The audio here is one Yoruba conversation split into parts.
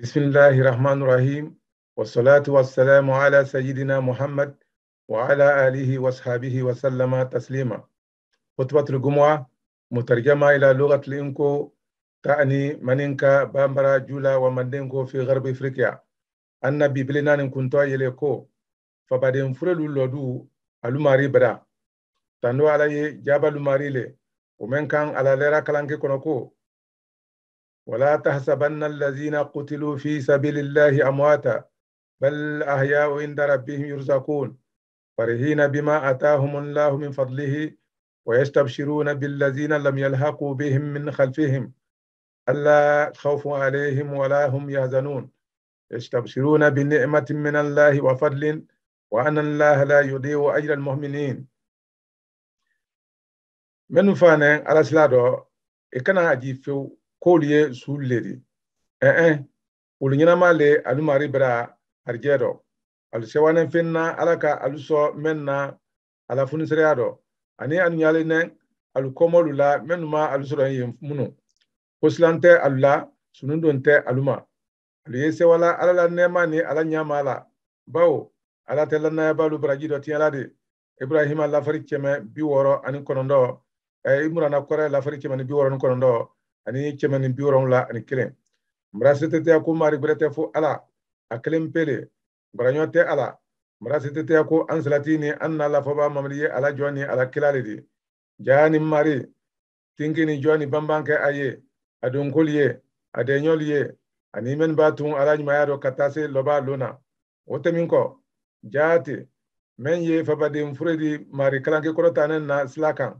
بسم الله الرحمن الرحيم والصلاة والسلام على سيدنا محمد وعلى آله وصحبه وسلم تسليما خطبة الجمعة مترجمة إلى لغة الإنكو تعني منينكا بامبرا جولا ومندينكو في غرب إفريقيا أن بيبلينا نكونتو يليكو فبادين فرلو لدو ألوماري برا تانو على جابا جبل لي ومن كان على ليرا كلانكي كونوكو ولا تحسبن الذين قتلوا في سبيل الله أمواتا بل أحياء عند ربهم يرزقون فرحين بما آتاهم الله من فضله ويستبشرون بالذين لم يلحقوا بهم من خلفهم ألا خوف عليهم ولا هم يحزنون يستبشرون بنعمة من الله وفضل وأن الله لا يضيع أجر المؤمنين من فانا على سلادو إكنا أجيب kol ye suul ledi eh eh wol nyinama le alu bra arjedo alu sewanen alaka alu so menna ala funisiriya dɔ ani anu yali nɛ la mɛnu ma alu sɔrɔ yen munu kosilan tɛ alu la sunu don tɛ ala la nɛɛma ni ala nyama la bawo ala tɛ lanayabalu baraji dɔ tiɲɛ la de ibrahima lafari kɛmɛ bi wɔɔrɔ ani kɔnɔntɔ eh, ɛ imurana kɔrɛ lafari kɛmɛ ni bi wɔɔrɔ ni kɔnɔntɔ ani kɛmɛ ni bi wolonwula ani kelen mara si tɛ ko maari gwɛrɛ tɛ fo ala a kelen pele baraɲɔ tɛ ala mara si tɛ tɛya ko an salati ni an na lafaba mamadi ye ala jɔ ni ala kila le di jaya ni mari tinki ni jɔ ni banban kɛ a ye a donkoli ye a dɛɲɔli ye ani mɛni b'a tun ala ɲumanya dɔ ka taa se lɔba loon na o tɛmin kɔ jaya te ye fabaden fure di maari kalanke kɔrɔtanen na sila kan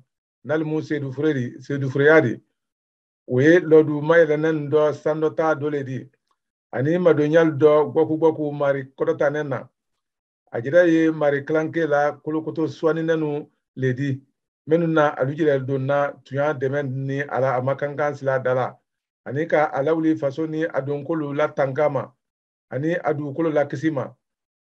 nalimu sedu fure di sedufureya di o ye lɔdu mayɛlɛnɛn dɔ sandɔta dɔ le di ani madoɲali dɔ gbɔkugbɔku mari kɔdɔtanɛ na a jira ye mari kilanke la kolokoto suwaninɛnu le di minnu na alujilɛ donna tun y'a dɛmɛ ni a la a ma kan sila da la ani ka a lawuli faso ni a donkolo la tanka ma ani a dugukolo la kisi ma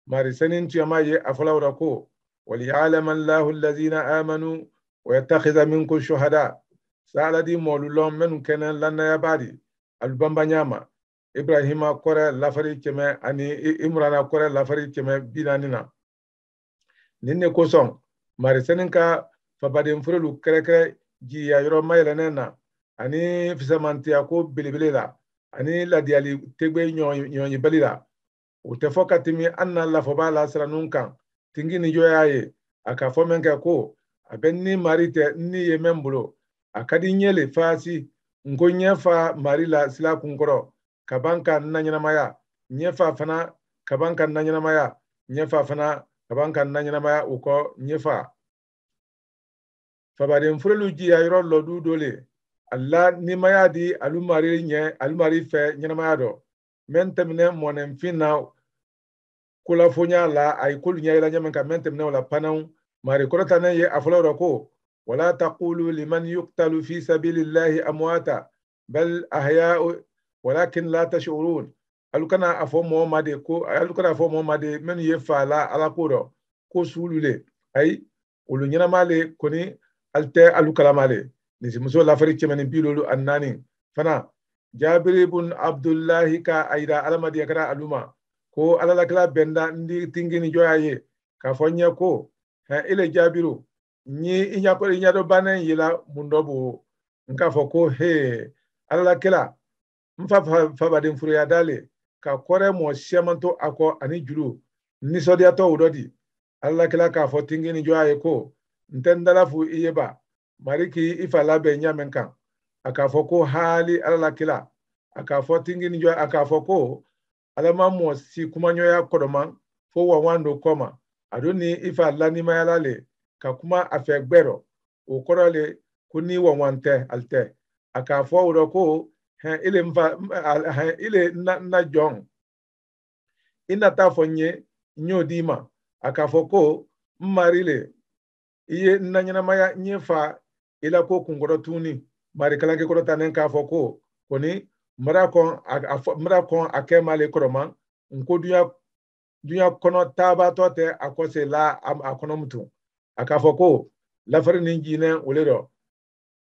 mari sɛni tuyama ye a fɔla o la ko waliyalama allahu allazina amanu wa yattakhidha minkum shuhada saladi molulon menu kene lannaya badi alubamba nyama ibrahima kore lafari kɛmɛ ani imrana kore lafari kɛmɛ bi naani na nin ne kosɔn marisɛni ka fabadenfurelu kɛrɛkɛrɛ jigiya yɔrɔ mayɛlɛnɛ na ani fisamantiyako belebele la ani ladiyali tegbe ɲɔɲibali la o tɛ fɔ ka tɛmi an na lafɔba la siranu kan tingi ni jɔ y'a ye a ka fɔ min kɛ ko a bɛ ni mari tɛ ni ye mɛn bolo a ka n ye le faasi n ko ɲɛ fa mari la sila kunkɔrɔ ka ban ka n na ɲɛnamaya ɲɛ fa fana ka ban ka n na ɲɛnamaya ɲɛ fa fana ka ban ka n na ɲɛnamaya o kɔ ɲɛ fa fabaden furelu jiya yɔrɔ lɔdu dɔ le ala ni ma y'a di alumari ɲɛ alumari fɛ ɲɛnamaya dɔ mɛ n tɛmɛnɛ mɔnɛnfin na kolafonya la a ye kolu ɲɛ yɛlɛ ɲɛ min kan mɛ n tɛmɛnɛ o la panaw mari kɔrɔta ne ye a fɔlɔ yɔrɔ ko ولا تقولوا لمن يقتل في سبيل الله أمواتا بل أحياء ولكن لا تشعرون alu kana afɔ mɔɔ ma de ko alu kana afɔ mɔɔ ma de minnu ye fa la ala ko dɔ ko suulu le ayi olu ɲɛnama le kɔni ali tɛ alu kalama le nisimuso lafari kɛmɛ ni bi duuru ani naani fana jaabiri bun abdulahi ka a yira adamadenya kɛra alu ma ko alalakira bɛnda n di tingi ni jɔ y'a ye k'a fɔ n ɲɛ ko hɛn ele jaabiru nyi inyapere inyado bana yila mundobu nka foko he alala kela nfa fabaden furuya le ka kɔrɛ mɔ siyaman to a kɔ ani juru dɔ di alala k'a fɔ tingi a ye ko n ndala n i ye ba mari k'i i fa labɛn ɲamɛn kan a k'a fɔ ko haali alala kela a k'a fɔ a k'a fɔ ko ala ma mɔ si kumaɲɔgɔnya kɔdɔma fo wawan do kɔ ma a don ni i fa lanimayala le ka kuma a fɛ gbɛrɔ o kɔrɔ le ko ni wɔnwɔn tɛ ali tɛ a k'a fɔ o rɔ ko hɛn ile nfa hɛn ile na na jɔn i na taa fɔ n ye n y'o d'i ma a k'a fɔ ko n mari le i ye n na ɲɛnamaya n ye fa i la ko kunkɔrɔ tuguni mari kalanke kɔrɔ ne k'a fɔ ko kɔni mara kɔn a fɔ mara kɔn a kɛ ma n ko dunya dunya kɔnɔ taabaatɔ tɛ a kɔ se la a kɔnɔ mutu. a k'a fɔ ko lafari nin jinɛ o le dɔ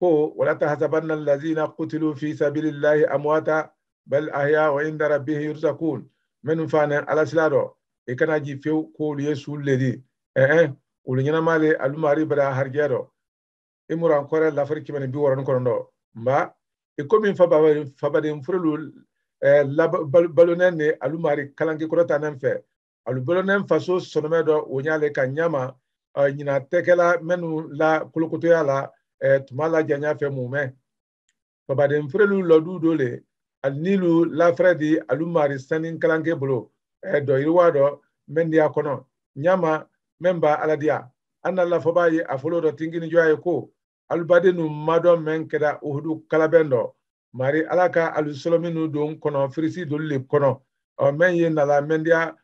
ko wala ta hasabanna lazina kutilu fi sabilillahi amwata bal ahya wa inda rabbihim yurzakun minnu fana ala sila dɔ i kana ji fewu ko ye su ledi ɛɛ eh, olu eh, ɲɛnama le alumari bara harijɛ dɔ i mura kɔrɛ lafari kɛmɛ ni bi wɔɔrɔ ni kɔnɔntɔn nba i komi fabaden furelu eh, balonɛ ni alumari kalanke kɔrɔtanen fɛ alu balonɛ faso sɔnɔmɛ dɔ o ɲale ka ɲama ɲina tɛgɛla minnu la kolokotoya la tuma la janya fɛ mumɛ babaden firelu lɔdu do le nilu lafɛrɛ di alu mari sani kalanke bolo dɔ yiriwa dɔ mɛn diya kɔnɔ ɲama mɛn ba ala diya an na lafɔba ye a folo dɔ tingini jɔ ye ko alubadenu madɔ mɛn kɛra ohudu kalabɛn dɔ mari ala ka alu sɔlɔminu don kɔnɔ firisi dolu le kɔnɔ ɔ mɛn ye nala mɛn diya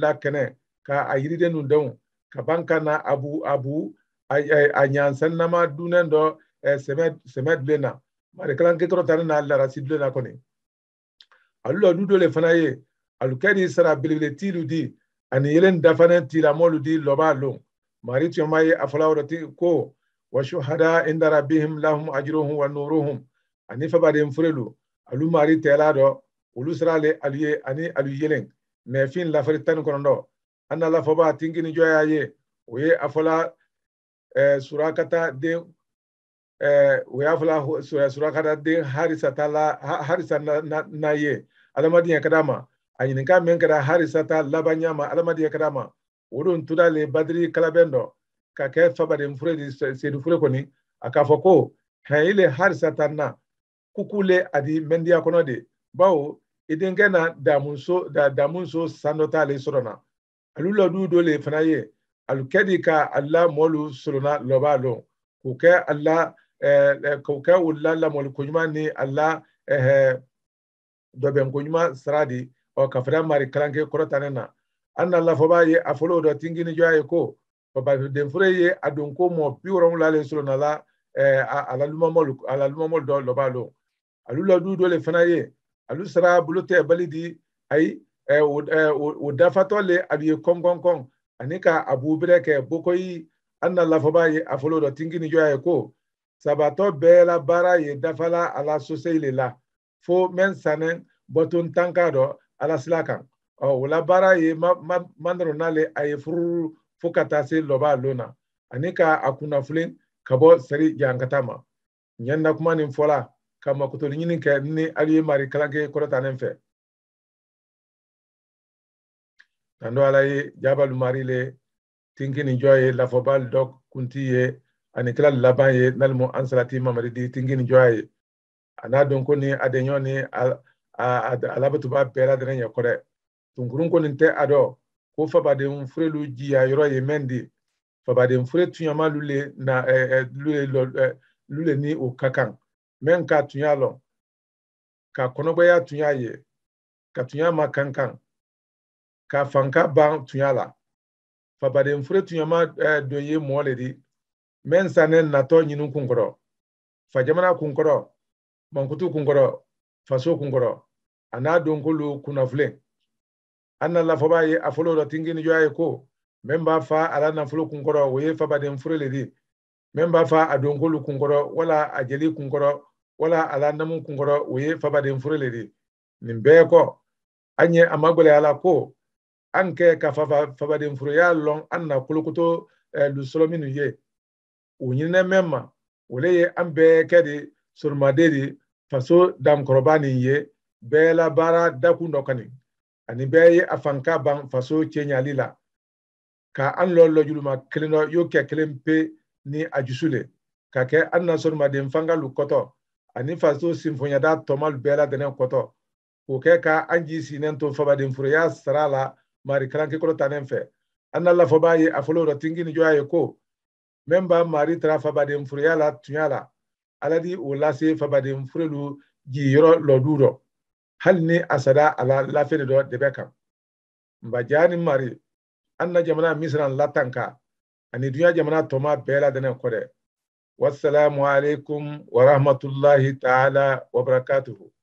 la kɛnɛ ka a yiriden nu kaban kana abu abu a ɲansan nama dunan dɔ sɛmɛ dulen na e, mari kalan kɛtɔrɔ tani n'a larasi dulen na kɔni alu la du dɔ le fana ye alu kɛri sara belebele tilu di ani yelen dafanen tila mɔlu di lɔba lon mari tun ma ye a fɔla wɔrɔ ti ko wa shuhada inda bihim lahum ajruhum wa nuruhum ani fabaden furelu alu mari tɛla dɔ olu sira le alu ye ani alu yelen mɛ fin lafari tani kɔnɔntɔn anna la foba tingini joya ye oye afola eh, surakata de eh, oye afola surakata de harisa tala harisa na, na, na ye alamadiya kadama ayininka men kada harisa ta labanyama alamadiya kadama odon tuda le badiri kalaben dɔ ka kɛ fabaden fure di sedu fure kɔni a k'a fɔ ko hɛn ile harisa ta na kuku le adi mɛndiya kɔnɔ de bawo i denkɛ na damuso da damuso san dɔ t'ale sɔrɔ na alu ladu dɔ le fana ye alu kɛ de ka ala mɔlu solona lɔba lɔn k'o kɛ ala k'o kɛ o la lamɔli koɲuman ni ala dɔbɛn koɲuman sira de ɔ ka fara mari kalanke kɔrɔtanen na an na lafɔba ye a fɔlɔ dɔ tingini jɔ ye ko papadenfure ye eh, a don ko mɔ bi wolonwula le solona la ala lumamɔlu ala lumamɔlu dɔ lɔba lɔn alu ladu dɔ le fana ye alu sara bolo tɛ bali di ayi Eh, eh, o dafatɔ le a ye kɔnkɔnkɔn ani ka a bubirɛ kɛ bokoyi an na lafaba ye a fɔlɔ dɔ tingini jɔ ye ko sabatɔ bɛɛ la baara ye dafala ala soseyi le la fo mɛn sanɛ bɔton dɔ ala sila kan ɔ o oh, la baara ye mandɔrɔ n'ale a ye fururu fo ka taa se lɔba lon na ani ka a kunnafilen ka bɔ sari jankata ma ɲɛ na nin fɔla ka makotoli ɲini kɛ ni ali mari kalanke kɔrɔtanen fɛ tando ala ye jabal mari le tinkini jɔ ye lafɔbal dɔ kunti ye ani kila laban ye nalimu ansalati mamadi di tinkini jɔ ye a n'a dɔn ko ni adeɲɔ ni alabatuba bɛɛ ladɛnɛ ɲɛ kɔrɛ tunkurun ko nin tɛ a dɔ ko fabaden furelu jiya yɔrɔ ye mɛn di fabaden fure tuɲama lule na e-, e-, lule e-, lule ni o ka kan mɛn ka tuɲa lɔn ka kɔnɔgwɛya tuɲa ye ka tuɲa ma kan kan ka fanka ban tunya la fabadenfure tunyama eh, don ye mɔɔ le di mɛn sanɛ natɔ ɲinu kunkɔrɔ fajamana kunkɔrɔ mankutu kunkɔrɔ faso kunkɔrɔ a n'a donkolu kunnafilen an na lafaba ye a fɔlɔ dɔ tingini jɔ ye ko mɛn b'a fa ala nafolo kunkɔrɔ o ye fabadenfure le di mɛn b'a fa a donkolu kunkɔrɔ wala a jeli kunkɔrɔ wala ala namu kunkɔrɔ o ye fabadenfure le di nin bɛɛ kɔ an ye a magwɛlɛya la ko anke kɛ ka fabadenforo y'a lɔn an na kolokoto eh, lusɔlɔ minnu ye o ɲinɛ mɛn ma o le ye an bɛɛ kɛ de solomaden de faso dankɔrɔba nin ye bɛɛ la baara dakun dɔ ani bɛɛ ye a ban faso cɛɲali la ka an lɔ lɔjuluma kelen dɔ y'o kɛ kelen ni a jusu le ka kɛ an na solomaden fangalu kɔtɔ ani faso sinfonyada tɔmalu bɛɛ la dɛnɛ kɔtɔ k'o kɛ ka an sinen to fabadenforoya sara la mari kalanke kolo tanen fɛ an na lafɔ b'a ye a fɔlɔ dɔ tingi ni jɔ y'a ye ko min b'a mari tara fabaden furuya la tunya la ala di o lase fabaden furelu jiyɔrɔ lɔdu dɔ hali ni a sada a la lafere dɔ dɛbɛ kan nbaja ni mari an na jamana misira latanka ani dunya jamana tɔma bɛɛ la dɛnɛ kɔ dɛ wasalamu alaikum warahmatullahi taala wabarakatuhu